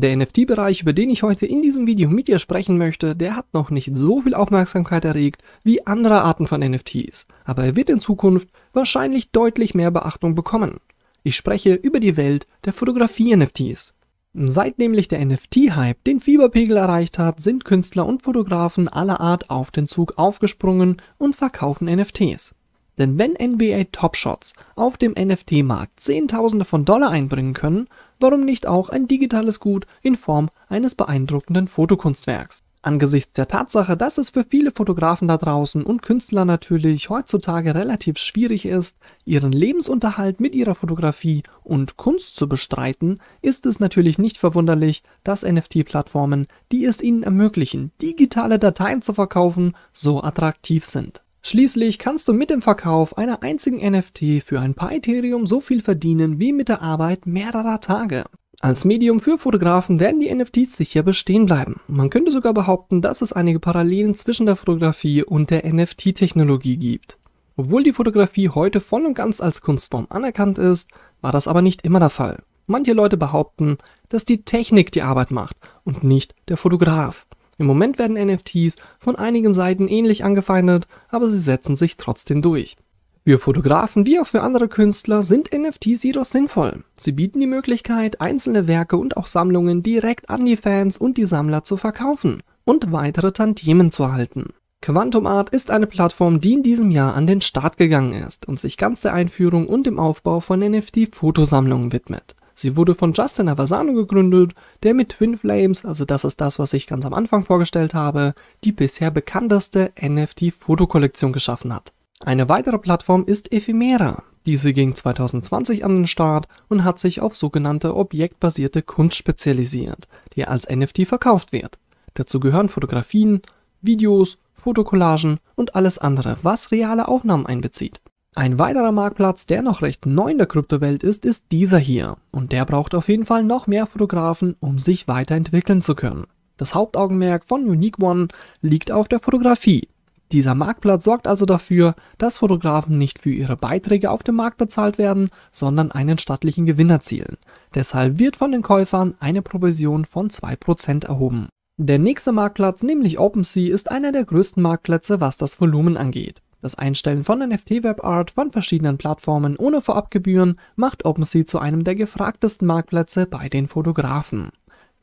Der NFT-Bereich, über den ich heute in diesem Video mit dir sprechen möchte, der hat noch nicht so viel Aufmerksamkeit erregt wie andere Arten von NFTs, aber er wird in Zukunft wahrscheinlich deutlich mehr Beachtung bekommen. Ich spreche über die Welt der Fotografie-NFTs. Seit nämlich der NFT-Hype den Fieberpegel erreicht hat, sind Künstler und Fotografen aller Art auf den Zug aufgesprungen und verkaufen NFTs. Denn wenn NBA Top Shots auf dem NFT-Markt Zehntausende von Dollar einbringen können, warum nicht auch ein digitales Gut in Form eines beeindruckenden Fotokunstwerks? Angesichts der Tatsache, dass es für viele Fotografen da draußen und Künstler natürlich heutzutage relativ schwierig ist, ihren Lebensunterhalt mit ihrer Fotografie und Kunst zu bestreiten, ist es natürlich nicht verwunderlich, dass NFT-Plattformen, die es ihnen ermöglichen, digitale Dateien zu verkaufen, so attraktiv sind. Schließlich kannst du mit dem Verkauf einer einzigen NFT für ein paar Ethereum so viel verdienen wie mit der Arbeit mehrerer Tage. Als Medium für Fotografen werden die NFTs sicher bestehen bleiben. Man könnte sogar behaupten, dass es einige Parallelen zwischen der Fotografie und der NFT-Technologie gibt. Obwohl die Fotografie heute voll und ganz als Kunstform anerkannt ist, war das aber nicht immer der Fall. Manche Leute behaupten, dass die Technik die Arbeit macht und nicht der Fotograf. Im Moment werden NFTs von einigen Seiten ähnlich angefeindet, aber sie setzen sich trotzdem durch. Für Fotografen wie auch für andere Künstler sind NFTs jedoch sinnvoll. Sie bieten die Möglichkeit, einzelne Werke und auch Sammlungen direkt an die Fans und die Sammler zu verkaufen und weitere Tantiemen zu erhalten. Quantum Art ist eine Plattform, die in diesem Jahr an den Start gegangen ist und sich ganz der Einführung und dem Aufbau von NFT-Fotosammlungen widmet. Sie wurde von Justin Avasano gegründet, der mit Twin Flames, also das ist das, was ich ganz am Anfang vorgestellt habe, die bisher bekannteste NFT-Fotokollektion geschaffen hat. Eine weitere Plattform ist Ephemera. Diese ging 2020 an den Start und hat sich auf sogenannte objektbasierte Kunst spezialisiert, die als NFT verkauft wird. Dazu gehören Fotografien, Videos, Fotokollagen und alles andere, was reale Aufnahmen einbezieht. Ein weiterer Marktplatz, der noch recht neu in der Kryptowelt ist, ist dieser hier. Und der braucht auf jeden Fall noch mehr Fotografen, um sich weiterentwickeln zu können. Das Hauptaugenmerk von Unique One liegt auf der Fotografie. Dieser Marktplatz sorgt also dafür, dass Fotografen nicht für ihre Beiträge auf dem Markt bezahlt werden, sondern einen stattlichen Gewinn erzielen. Deshalb wird von den Käufern eine Provision von 2% erhoben. Der nächste Marktplatz, nämlich OpenSea, ist einer der größten Marktplätze, was das Volumen angeht. Das Einstellen von NFT-Webart von verschiedenen Plattformen ohne Vorabgebühren macht OpenSea zu einem der gefragtesten Marktplätze bei den Fotografen.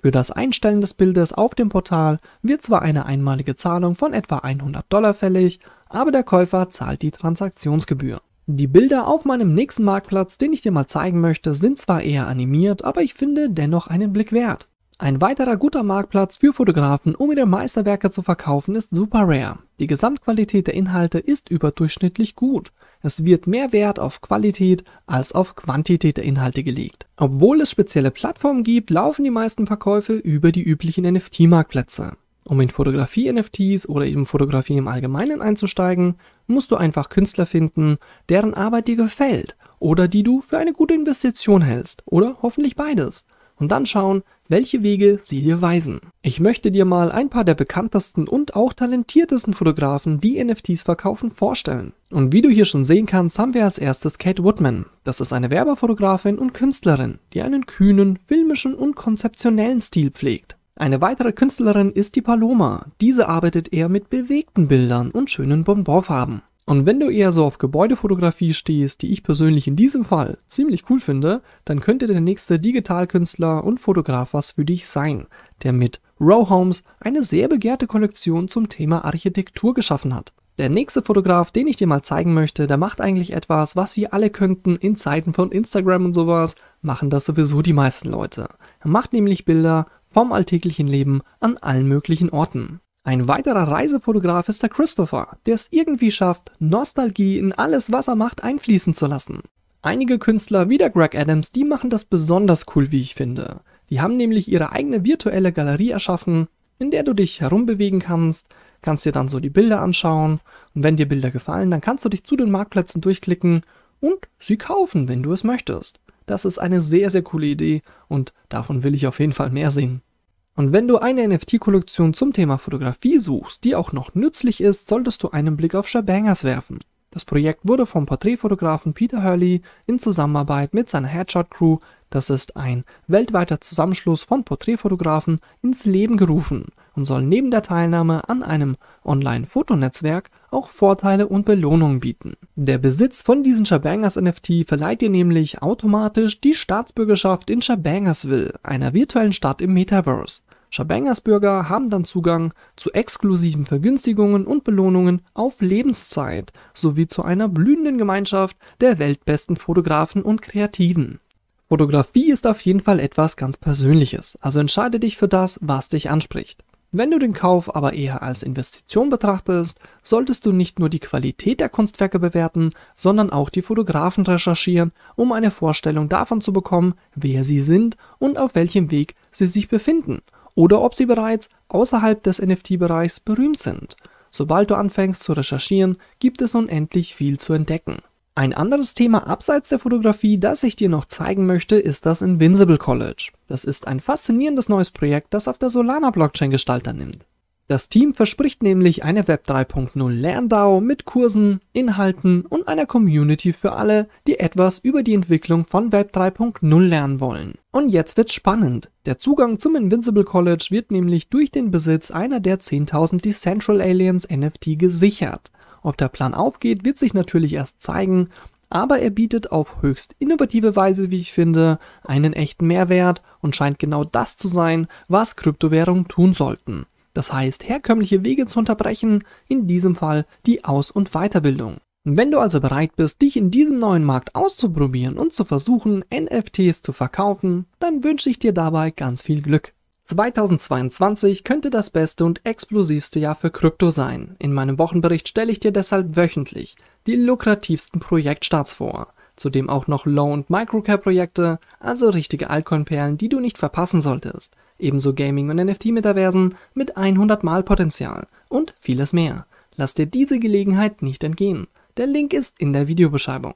Für das Einstellen des Bildes auf dem Portal wird zwar eine einmalige Zahlung von etwa 100 Dollar fällig, aber der Käufer zahlt die Transaktionsgebühr. Die Bilder auf meinem nächsten Marktplatz, den ich dir mal zeigen möchte, sind zwar eher animiert, aber ich finde dennoch einen Blick wert. Ein weiterer guter Marktplatz für Fotografen, um ihre Meisterwerke zu verkaufen, ist Super Rare. Die Gesamtqualität der Inhalte ist überdurchschnittlich gut. Es wird mehr Wert auf Qualität als auf Quantität der Inhalte gelegt. Obwohl es spezielle Plattformen gibt, laufen die meisten Verkäufe über die üblichen NFT-Marktplätze. Um in Fotografie-NFTs oder eben Fotografie im Allgemeinen einzusteigen, musst du einfach Künstler finden, deren Arbeit dir gefällt oder die du für eine gute Investition hältst oder hoffentlich beides und dann schauen, welche Wege sie dir weisen. Ich möchte dir mal ein paar der bekanntesten und auch talentiertesten Fotografen, die NFTs verkaufen, vorstellen. Und wie du hier schon sehen kannst, haben wir als erstes Kate Woodman. Das ist eine Werbefotografin und Künstlerin, die einen kühnen, filmischen und konzeptionellen Stil pflegt. Eine weitere Künstlerin ist die Paloma. Diese arbeitet eher mit bewegten Bildern und schönen Bonbonfarben. Und wenn du eher so auf Gebäudefotografie stehst, die ich persönlich in diesem Fall ziemlich cool finde, dann könnte der nächste Digitalkünstler und Fotograf was für dich sein, der mit Row Homes eine sehr begehrte Kollektion zum Thema Architektur geschaffen hat. Der nächste Fotograf, den ich dir mal zeigen möchte, der macht eigentlich etwas, was wir alle könnten in Zeiten von Instagram und sowas, machen das sowieso die meisten Leute. Er macht nämlich Bilder vom alltäglichen Leben an allen möglichen Orten. Ein weiterer Reisefotograf ist der Christopher, der es irgendwie schafft, Nostalgie in alles, was er macht, einfließen zu lassen. Einige Künstler wie der Greg Adams, die machen das besonders cool, wie ich finde. Die haben nämlich ihre eigene virtuelle Galerie erschaffen, in der du dich herumbewegen kannst, kannst dir dann so die Bilder anschauen und wenn dir Bilder gefallen, dann kannst du dich zu den Marktplätzen durchklicken und sie kaufen, wenn du es möchtest. Das ist eine sehr, sehr coole Idee und davon will ich auf jeden Fall mehr sehen. Und wenn du eine NFT-Kollektion zum Thema Fotografie suchst, die auch noch nützlich ist, solltest du einen Blick auf Shabangers werfen. Das Projekt wurde vom Porträtfotografen Peter Hurley in Zusammenarbeit mit seiner Headshot-Crew das ist ein weltweiter Zusammenschluss von Porträtfotografen ins Leben gerufen und soll neben der Teilnahme an einem Online-Fotonetzwerk auch Vorteile und Belohnungen bieten. Der Besitz von diesen Shabangers NFT verleiht dir nämlich automatisch die Staatsbürgerschaft in Shabangersville, einer virtuellen Stadt im Metaverse. Shabangers Bürger haben dann Zugang zu exklusiven Vergünstigungen und Belohnungen auf Lebenszeit sowie zu einer blühenden Gemeinschaft der weltbesten Fotografen und Kreativen. Fotografie ist auf jeden Fall etwas ganz Persönliches, also entscheide dich für das, was dich anspricht. Wenn du den Kauf aber eher als Investition betrachtest, solltest du nicht nur die Qualität der Kunstwerke bewerten, sondern auch die Fotografen recherchieren, um eine Vorstellung davon zu bekommen, wer sie sind und auf welchem Weg sie sich befinden oder ob sie bereits außerhalb des NFT-Bereichs berühmt sind. Sobald du anfängst zu recherchieren, gibt es unendlich viel zu entdecken. Ein anderes Thema abseits der Fotografie, das ich dir noch zeigen möchte, ist das Invincible College. Das ist ein faszinierendes neues Projekt, das auf der Solana Blockchain Gestalter nimmt. Das Team verspricht nämlich eine Web 3.0 LernDAO mit Kursen, Inhalten und einer Community für alle, die etwas über die Entwicklung von Web 3.0 lernen wollen. Und jetzt wird's spannend. Der Zugang zum Invincible College wird nämlich durch den Besitz einer der 10.000 Decentral Aliens NFT gesichert. Ob der Plan aufgeht, wird sich natürlich erst zeigen, aber er bietet auf höchst innovative Weise, wie ich finde, einen echten Mehrwert und scheint genau das zu sein, was Kryptowährungen tun sollten. Das heißt, herkömmliche Wege zu unterbrechen, in diesem Fall die Aus- und Weiterbildung. Wenn du also bereit bist, dich in diesem neuen Markt auszuprobieren und zu versuchen, NFTs zu verkaufen, dann wünsche ich dir dabei ganz viel Glück. 2022 könnte das beste und explosivste Jahr für Krypto sein. In meinem Wochenbericht stelle ich dir deshalb wöchentlich die lukrativsten Projektstarts vor. Zudem auch noch Low- und Microcap-Projekte, also richtige Altcoin-Perlen, die du nicht verpassen solltest. Ebenso Gaming- und NFT-Metaversen mit 100 Mal Potenzial und vieles mehr. Lass dir diese Gelegenheit nicht entgehen. Der Link ist in der Videobeschreibung.